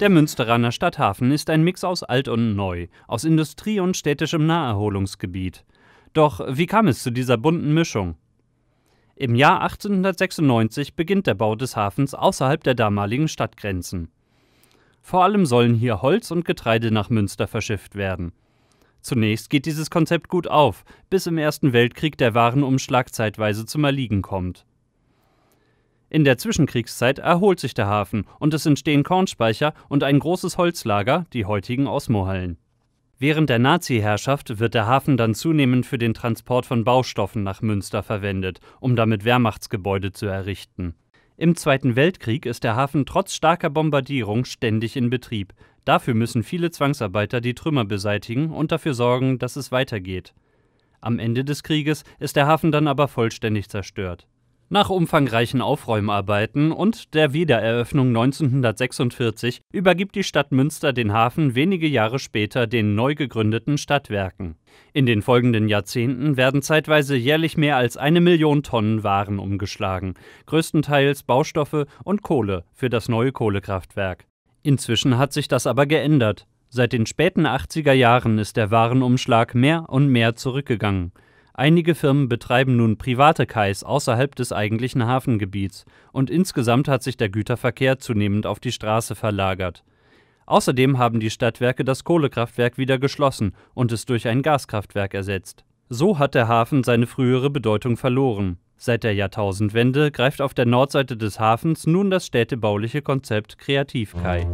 Der Münsteraner Stadthafen ist ein Mix aus alt und neu, aus Industrie und städtischem Naherholungsgebiet. Doch wie kam es zu dieser bunten Mischung? Im Jahr 1896 beginnt der Bau des Hafens außerhalb der damaligen Stadtgrenzen. Vor allem sollen hier Holz und Getreide nach Münster verschifft werden. Zunächst geht dieses Konzept gut auf, bis im Ersten Weltkrieg der Warenumschlag zeitweise zum Erliegen kommt. In der Zwischenkriegszeit erholt sich der Hafen und es entstehen Kornspeicher und ein großes Holzlager, die heutigen Osmohallen. Während der Nazi-Herrschaft wird der Hafen dann zunehmend für den Transport von Baustoffen nach Münster verwendet, um damit Wehrmachtsgebäude zu errichten. Im Zweiten Weltkrieg ist der Hafen trotz starker Bombardierung ständig in Betrieb. Dafür müssen viele Zwangsarbeiter die Trümmer beseitigen und dafür sorgen, dass es weitergeht. Am Ende des Krieges ist der Hafen dann aber vollständig zerstört. Nach umfangreichen Aufräumarbeiten und der Wiedereröffnung 1946 übergibt die Stadt Münster den Hafen wenige Jahre später den neu gegründeten Stadtwerken. In den folgenden Jahrzehnten werden zeitweise jährlich mehr als eine Million Tonnen Waren umgeschlagen, größtenteils Baustoffe und Kohle für das neue Kohlekraftwerk. Inzwischen hat sich das aber geändert. Seit den späten 80er Jahren ist der Warenumschlag mehr und mehr zurückgegangen. Einige Firmen betreiben nun private Kais außerhalb des eigentlichen Hafengebiets und insgesamt hat sich der Güterverkehr zunehmend auf die Straße verlagert. Außerdem haben die Stadtwerke das Kohlekraftwerk wieder geschlossen und es durch ein Gaskraftwerk ersetzt. So hat der Hafen seine frühere Bedeutung verloren. Seit der Jahrtausendwende greift auf der Nordseite des Hafens nun das städtebauliche Konzept Kreativkai.